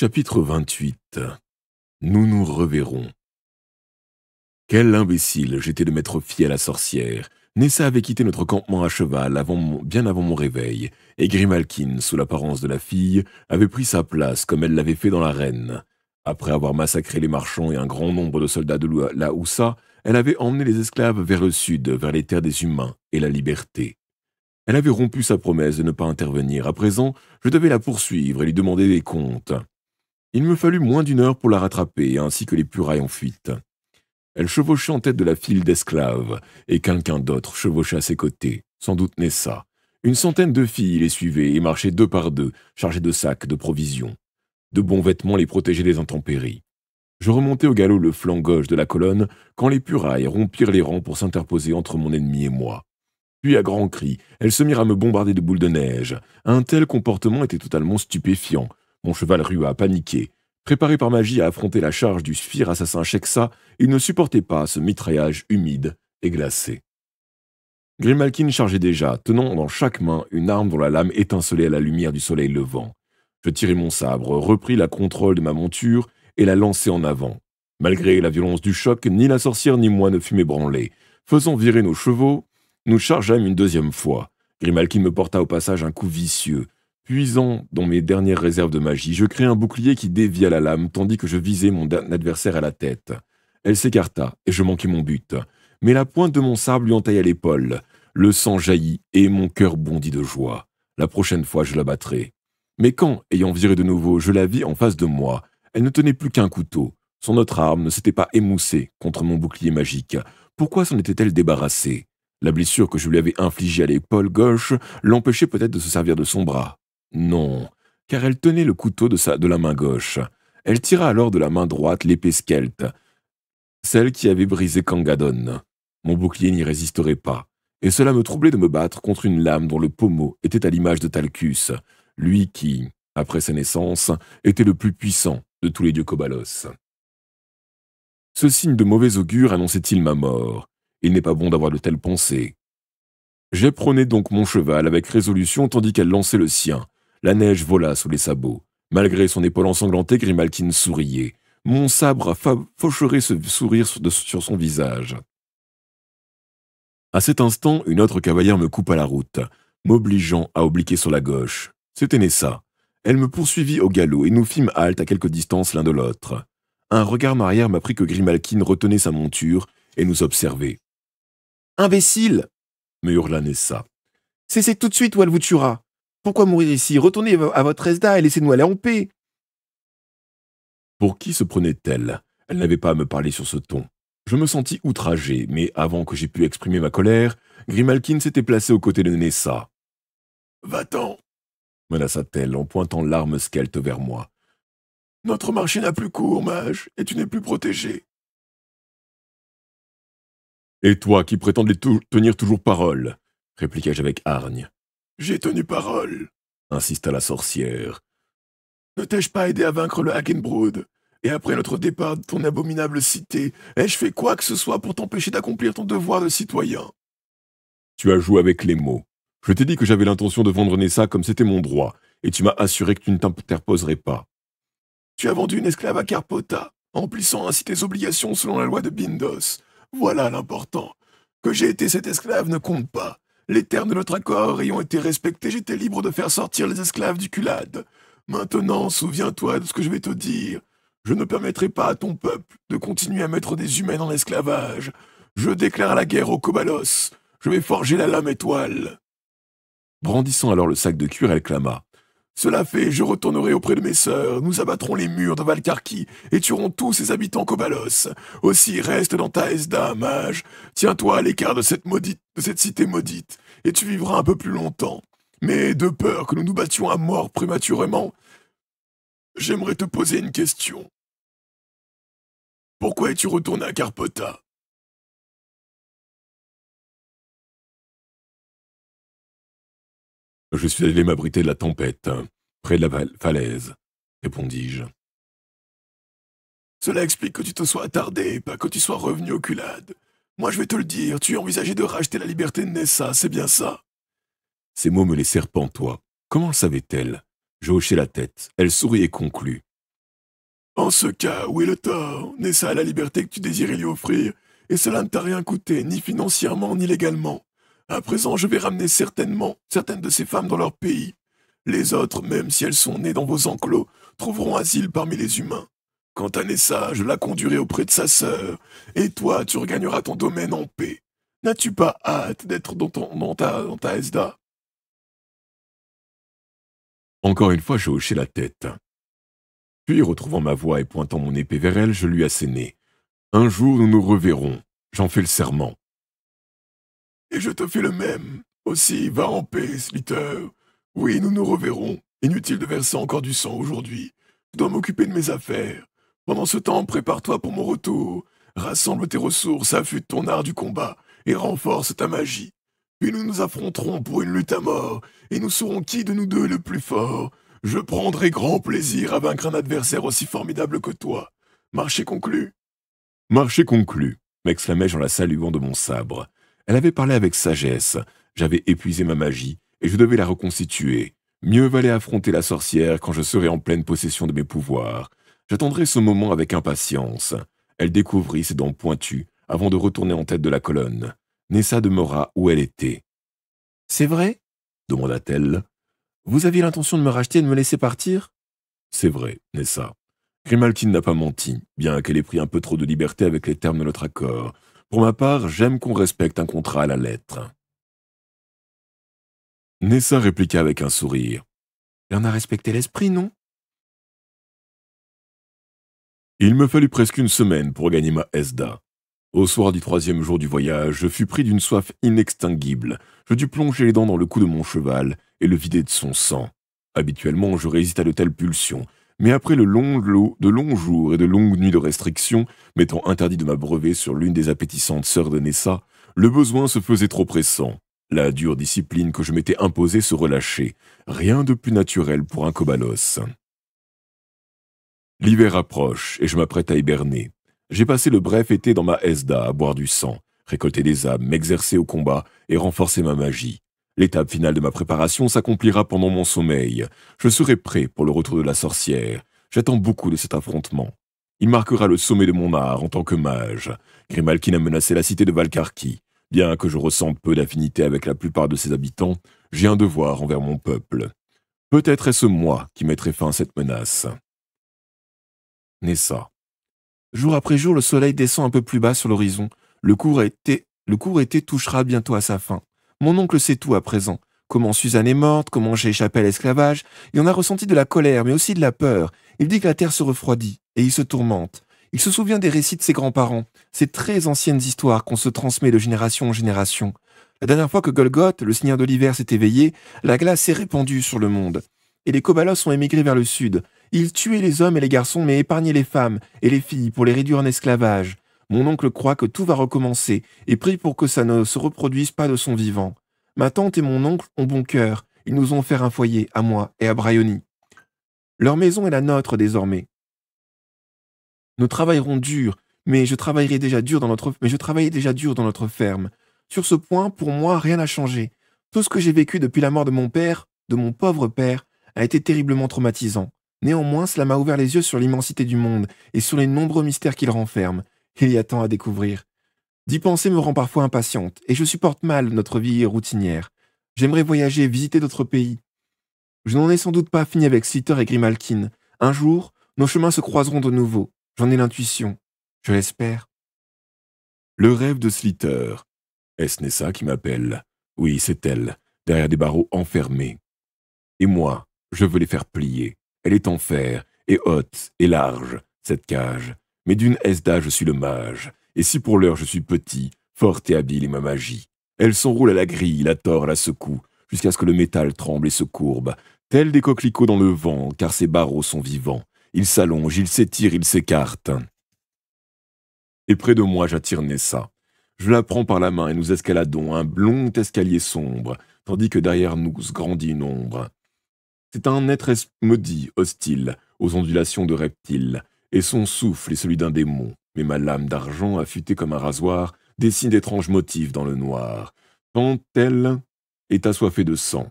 Chapitre 28 Nous nous reverrons. Quel imbécile j'étais de mettre fier à la sorcière. Nessa avait quitté notre campement à cheval bien avant mon réveil, et Grimalkin, sous l'apparence de la fille, avait pris sa place comme elle l'avait fait dans l'arène. Après avoir massacré les marchands et un grand nombre de soldats de la Houssa, elle avait emmené les esclaves vers le sud, vers les terres des humains et la liberté. Elle avait rompu sa promesse de ne pas intervenir. À présent, je devais la poursuivre et lui demander des comptes. Il me fallut moins d'une heure pour la rattraper, ainsi que les purailles en fuite. Elle chevauchait en tête de la file d'esclaves, et quelqu'un d'autre chevauchait à ses côtés, sans doute Nessa. Une centaine de filles les suivaient et marchaient deux par deux, chargées de sacs, de provisions. De bons vêtements les protégeaient des intempéries. Je remontais au galop le flanc gauche de la colonne quand les purailles rompirent les rangs pour s'interposer entre mon ennemi et moi. Puis, à grands cris, elles se mirent à me bombarder de boules de neige. Un tel comportement était totalement stupéfiant, mon cheval rua, paniqué. Préparé par magie à affronter la charge du sphère assassin Sheksa, il ne supportait pas ce mitraillage humide et glacé. Grimalkin chargeait déjà, tenant dans chaque main une arme dont la lame étincelait à la lumière du soleil levant. Je tirai mon sabre, repris la contrôle de ma monture et la lançai en avant. Malgré la violence du choc, ni la sorcière ni moi ne fûmes ébranlés. Faisant virer nos chevaux, nous chargeâmes une deuxième fois. Grimalkin me porta au passage un coup vicieux. Puisant dans mes dernières réserves de magie, je crée un bouclier qui dévia la lame tandis que je visais mon adversaire à la tête. Elle s'écarta et je manquai mon but. Mais la pointe de mon sabre lui entailla l'épaule. Le sang jaillit et mon cœur bondit de joie. La prochaine fois, je la battrai. Mais quand, ayant viré de nouveau, je la vis en face de moi, elle ne tenait plus qu'un couteau. Son autre arme ne s'était pas émoussée contre mon bouclier magique. Pourquoi s'en était-elle débarrassée La blessure que je lui avais infligée à l'épaule gauche l'empêchait peut-être de se servir de son bras. Non, car elle tenait le couteau de, sa, de la main gauche. Elle tira alors de la main droite l'épée skelte, celle qui avait brisé Kangadon. Mon bouclier n'y résisterait pas, et cela me troublait de me battre contre une lame dont le pommeau était à l'image de Talcus, lui qui, après sa naissance, était le plus puissant de tous les dieux Cobalos. Ce signe de mauvais augure annonçait-il ma mort Il n'est pas bon d'avoir de telles pensées. J'éprenais donc mon cheval avec résolution tandis qu'elle lançait le sien, la neige vola sous les sabots. Malgré son épaule ensanglantée, Grimalkin souriait. Mon sabre faucherait ce sourire sur son visage. À cet instant, une autre cavalière me coupa la route, m'obligeant à obliquer sur la gauche. C'était Nessa. Elle me poursuivit au galop et nous fîmes halte à quelque distance l'un de l'autre. Un regard arrière m'apprit que Grimalkin retenait sa monture et nous observait. Imbécile me hurla Nessa. Cessez tout de suite ou elle vous tuera. Pourquoi mourir ici Retournez à votre Esda et laissez-nous aller en paix. Pour qui se prenait-elle Elle n'avait pas à me parler sur ce ton. Je me sentis outragé, mais avant que j'aie pu exprimer ma colère, Grimalkin s'était placé aux côtés de Nessa. Va-t'en menaça-t-elle en pointant l'arme skelte vers moi. Notre marché n'a plus cours, mage, et tu n'es plus protégé. Et toi qui prétends tenir toujours parole, répliquai-je avec hargne. J'ai tenu parole, insista la sorcière. Ne t'ai-je pas aidé à vaincre le Hagenbrood Et après notre départ de ton abominable cité, ai-je fait quoi que ce soit pour t'empêcher d'accomplir ton devoir de citoyen Tu as joué avec les mots. Je t'ai dit que j'avais l'intention de vendre Nessa comme c'était mon droit, et tu m'as assuré que tu ne t'interposerais pas. Tu as vendu une esclave à Carpota, emplissant ainsi tes obligations selon la loi de Bindos. Voilà l'important. Que j'ai été cette esclave ne compte pas. Les termes de notre accord ayant été respectés, j'étais libre de faire sortir les esclaves du culade. Maintenant, souviens-toi de ce que je vais te dire. Je ne permettrai pas à ton peuple de continuer à mettre des humains en esclavage. Je déclare la guerre aux Kobalos. Je vais forger la lame étoile. Brandissant alors le sac de cuir, elle clama cela fait, je retournerai auprès de mes sœurs, nous abattrons les murs de Valkarki et tuerons tous ses habitants Kobalos. Aussi, reste dans ta Esda, mage. Tiens-toi à l'écart de cette maudite, de cette cité maudite, et tu vivras un peu plus longtemps. Mais de peur que nous nous battions à mort prématurément, j'aimerais te poser une question. Pourquoi es-tu retourné à Carpota Je suis allé m'abriter de la tempête, près de la falaise, répondis-je. Cela explique que tu te sois attardé, pas que tu sois revenu au culade. Moi, je vais te le dire, tu as envisagé de racheter la liberté de Nessa, c'est bien ça. Ces mots me laissèrent pantois. Comment le savait-elle Je hochai la tête. Elle sourit et conclut. En ce cas, où est le tort Nessa a la liberté que tu désirais lui offrir, et cela ne t'a rien coûté, ni financièrement, ni légalement. À présent, je vais ramener certainement certaines de ces femmes dans leur pays. Les autres, même si elles sont nées dans vos enclos, trouveront asile parmi les humains. Quant à Nessa, je la conduirai auprès de sa sœur, et toi, tu regagneras ton domaine en paix. N'as-tu pas hâte d'être dans, ton ta, dans ta Esda Encore une fois, je hochai la tête. Puis, retrouvant ma voix et pointant mon épée vers elle, je lui assénai. Un jour, nous nous reverrons. J'en fais le serment. Et je te fais le même. Aussi, va en paix, Slitter. Oui, nous nous reverrons. Inutile de verser encore du sang aujourd'hui. Je dois m'occuper de mes affaires. Pendant ce temps, prépare-toi pour mon retour. Rassemble tes ressources, affûte ton art du combat et renforce ta magie. Puis nous nous affronterons pour une lutte à mort, et nous saurons qui de nous deux est le plus fort. Je prendrai grand plaisir à vaincre un adversaire aussi formidable que toi. Marché conclu. Marché conclu, m'exclamai-je en la saluant de mon sabre. Elle avait parlé avec sagesse. J'avais épuisé ma magie et je devais la reconstituer. Mieux valait affronter la sorcière quand je serais en pleine possession de mes pouvoirs. J'attendrai ce moment avec impatience. Elle découvrit ses dents pointues avant de retourner en tête de la colonne. Nessa demeura où elle était. C'est vrai demanda-t-elle. Vous aviez l'intention de me racheter et de me laisser partir C'est vrai, Nessa. Grimalkin n'a pas menti, bien qu'elle ait pris un peu trop de liberté avec les termes de notre accord. Pour ma part, j'aime qu'on respecte un contrat à la lettre. Nessa répliqua avec un sourire. Il on a respecté l'esprit, non Il me fallut presque une semaine pour gagner ma Esda. Au soir du troisième jour du voyage, je fus pris d'une soif inextinguible. Je dus plonger les dents dans le cou de mon cheval et le vider de son sang. Habituellement, je résiste à de telles pulsions, mais après le long lot, de longs jours et de longues nuits de restrictions, m'étant interdit de m'abreuver sur l'une des appétissantes sœurs de Nessa, le besoin se faisait trop pressant. La dure discipline que je m'étais imposée se relâchait. Rien de plus naturel pour un Kobalos. L'hiver approche et je m'apprête à hiberner. J'ai passé le bref été dans ma Esda à boire du sang, récolter des âmes, m'exercer au combat et renforcer ma magie. L'étape finale de ma préparation s'accomplira pendant mon sommeil. Je serai prêt pour le retour de la sorcière. J'attends beaucoup de cet affrontement. Il marquera le sommet de mon art en tant que mage. Grimalkin a menacé la cité de Valkarki. Bien que je ressente peu d'affinité avec la plupart de ses habitants, j'ai un devoir envers mon peuple. Peut-être est-ce moi qui mettrai fin à cette menace. Nessa. Jour après jour, le soleil descend un peu plus bas sur l'horizon. Le le cours été touchera bientôt à sa fin. Mon oncle sait tout à présent. Comment Suzanne est morte, comment j'ai échappé à l'esclavage. Il en a ressenti de la colère, mais aussi de la peur. Il dit que la terre se refroidit, et il se tourmente. Il se souvient des récits de ses grands-parents, ces très anciennes histoires qu'on se transmet de génération en génération. La dernière fois que Golgoth, le seigneur de l'hiver, s'est éveillé, la glace s'est répandue sur le monde. Et les Kobalos ont émigré vers le sud. Ils tuaient les hommes et les garçons, mais épargnaient les femmes et les filles pour les réduire en esclavage. Mon oncle croit que tout va recommencer et prie pour que ça ne se reproduise pas de son vivant. Ma tante et mon oncle ont bon cœur. Ils nous ont offert un foyer, à moi et à Bryony. Leur maison est la nôtre désormais. Nous travaillerons dur, mais je travaillerai déjà dur dans notre, mais je travaillais déjà dur dans notre ferme. Sur ce point, pour moi, rien n'a changé. Tout ce que j'ai vécu depuis la mort de mon père, de mon pauvre père, a été terriblement traumatisant. Néanmoins, cela m'a ouvert les yeux sur l'immensité du monde et sur les nombreux mystères qu'il renferme. Il y a tant à découvrir. D'y penser me rend parfois impatiente, et je supporte mal notre vie routinière. J'aimerais voyager, visiter d'autres pays. Je n'en ai sans doute pas fini avec Slitter et Grimalkin. Un jour, nos chemins se croiseront de nouveau. J'en ai l'intuition. Je l'espère. Le rêve de Slitter. Est-ce Nessa qui m'appelle Oui, c'est elle, derrière des barreaux enfermés. Et moi, je veux les faire plier. Elle est en fer, et haute, et large, cette cage mais d'une Esda je suis le mage, et si pour l'heure je suis petit, forte et habile est ma magie. Elle s'enroule à la grille, la tord, la secoue, jusqu'à ce que le métal tremble et se courbe, tel des coquelicots dans le vent, car ses barreaux sont vivants. Ils s'allongent, ils s'étirent, ils s'écartent. Et près de moi j'attire Nessa. Je la prends par la main et nous escaladons un blond escalier sombre, tandis que derrière nous se grandit une ombre. C'est un être maudit, hostile, aux ondulations de reptiles, et son souffle est celui d'un démon, mais ma lame d'argent, affûtée comme un rasoir, dessine d'étranges motifs dans le noir, tant elle est assoiffée de sang.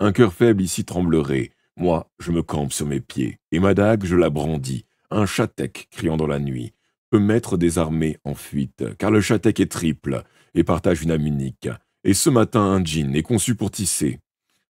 Un cœur faible ici tremblerait, moi, je me campe sur mes pieds, et ma dague, je la brandis, un chatec criant dans la nuit, peut mettre des armées en fuite, car le chatec est triple, et partage une âme unique, et ce matin un djinn est conçu pour tisser.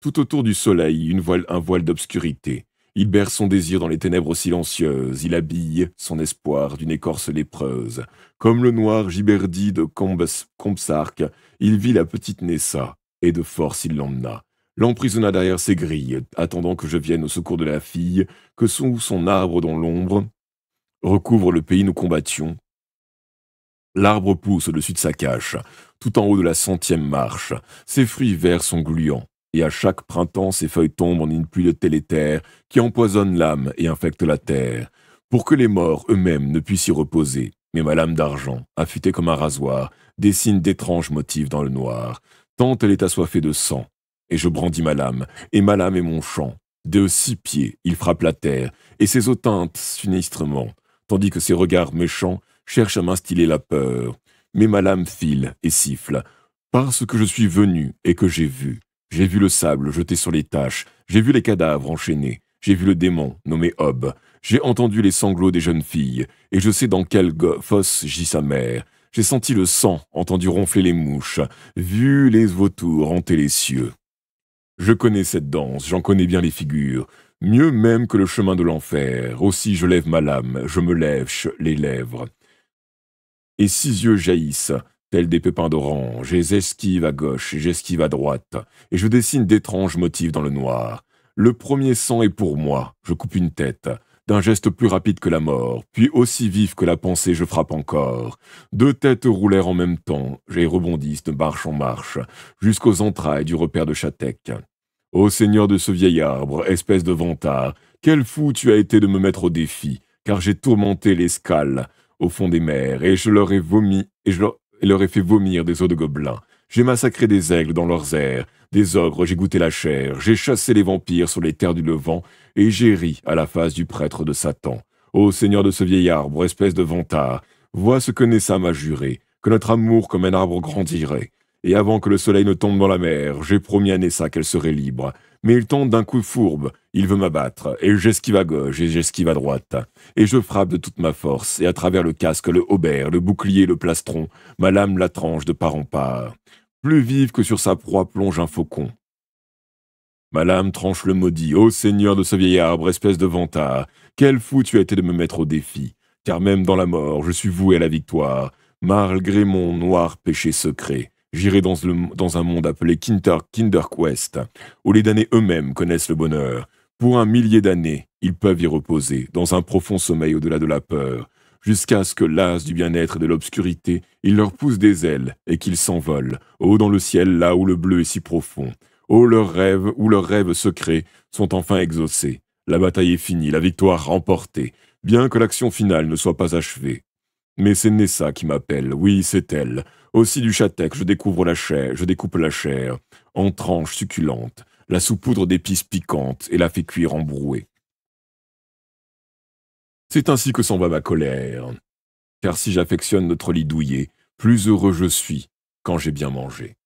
Tout autour du soleil, une voile, un voile d'obscurité, il berce son désir dans les ténèbres silencieuses, il habille son espoir d'une écorce lépreuse. Comme le noir Giberdi de Compsarc, il vit la petite Nessa, et de force il l'emmena. L'emprisonna derrière ses grilles, attendant que je vienne au secours de la fille, que sous son arbre dans l'ombre recouvre le pays nous combattions. L'arbre pousse au-dessus de sa cache, tout en haut de la centième marche. Ses fruits verts sont gluants, et à chaque printemps ses feuilles tombent en une pluie de télétère qui empoisonne l'âme et infecte la terre, pour que les morts eux-mêmes ne puissent y reposer. Mais ma lame d'argent, affûtée comme un rasoir, dessine d'étranges motifs dans le noir, tant elle est assoiffée de sang. Et je brandis ma lame, et ma lame est mon champ. De six pieds, il frappe la terre, et ses eaux teintent sinistrement, tandis que ses regards méchants cherchent à m'instiller la peur. Mais ma lame file et siffle, parce que je suis venu et que j'ai vu. J'ai vu le sable jeté sur les taches, j'ai vu les cadavres enchaînés, j'ai vu le démon nommé Hob, j'ai entendu les sanglots des jeunes filles, et je sais dans quelle fosse gît sa mère. J'ai senti le sang, entendu ronfler les mouches, vu les vautours hanter les cieux. Je connais cette danse, j'en connais bien les figures, mieux même que le chemin de l'enfer. Aussi je lève ma lame, je me lève les lèvres. Et six yeux jaillissent, des pépins d'orange, et j'esquive à gauche, et j'esquive à droite, et je dessine d'étranges motifs dans le noir. Le premier sang est pour moi, je coupe une tête, d'un geste plus rapide que la mort, puis aussi vif que la pensée, je frappe encore. Deux têtes roulèrent en même temps, j'ai rebondissent de marche en marche, jusqu'aux entrailles du repère de Chatec. Ô seigneur de ce vieil arbre, espèce de vantard, quel fou tu as été de me mettre au défi, car j'ai tourmenté les scales au fond des mers, et je leur ai vomi, et je leur et leur ai fait vomir des os de gobelins. J'ai massacré des aigles dans leurs airs, des ogres, j'ai goûté la chair, j'ai chassé les vampires sur les terres du Levant, et j'ai ri à la face du prêtre de Satan. Ô Seigneur de ce vieil arbre, espèce de vantard, vois ce que Nessa m'a juré, que notre amour comme un arbre grandirait. Et avant que le soleil ne tombe dans la mer, j'ai promis à Nessa qu'elle serait libre. Mais il tombe d'un coup fourbe, il veut m'abattre, et j'esquive à gauche, et j'esquive à droite. Et je frappe de toute ma force, et à travers le casque, le haubert, le bouclier, le plastron, ma lame la tranche de part en part. Plus vive que sur sa proie plonge un faucon. Ma lame tranche le maudit. Ô seigneur de ce vieil arbre, espèce de vantard, quel fou tu as été de me mettre au défi, car même dans la mort, je suis voué à la victoire. Malgré mon noir péché secret, j'irai dans, dans, un monde appelé Kinder, Kinderquest, où les damnés eux-mêmes connaissent le bonheur. Pour un millier d'années, ils peuvent y reposer, dans un profond sommeil au-delà de la peur, jusqu'à ce que, las du bien-être et de l'obscurité, ils leur poussent des ailes et qu'ils s'envolent, haut dans le ciel, là où le bleu est si profond, ô leurs rêves ou leurs rêves secrets sont enfin exaucés. La bataille est finie, la victoire remportée, bien que l'action finale ne soit pas achevée. Mais c'est Nessa qui m'appelle, oui, c'est elle. Aussi du Chatec, je découvre la chair, je découpe la chair, en tranches succulentes, la saupoudre d'épices piquantes et la fait cuire en brouée. C'est ainsi que s'en va ma colère, car si j'affectionne notre lit douillet, plus heureux je suis quand j'ai bien mangé.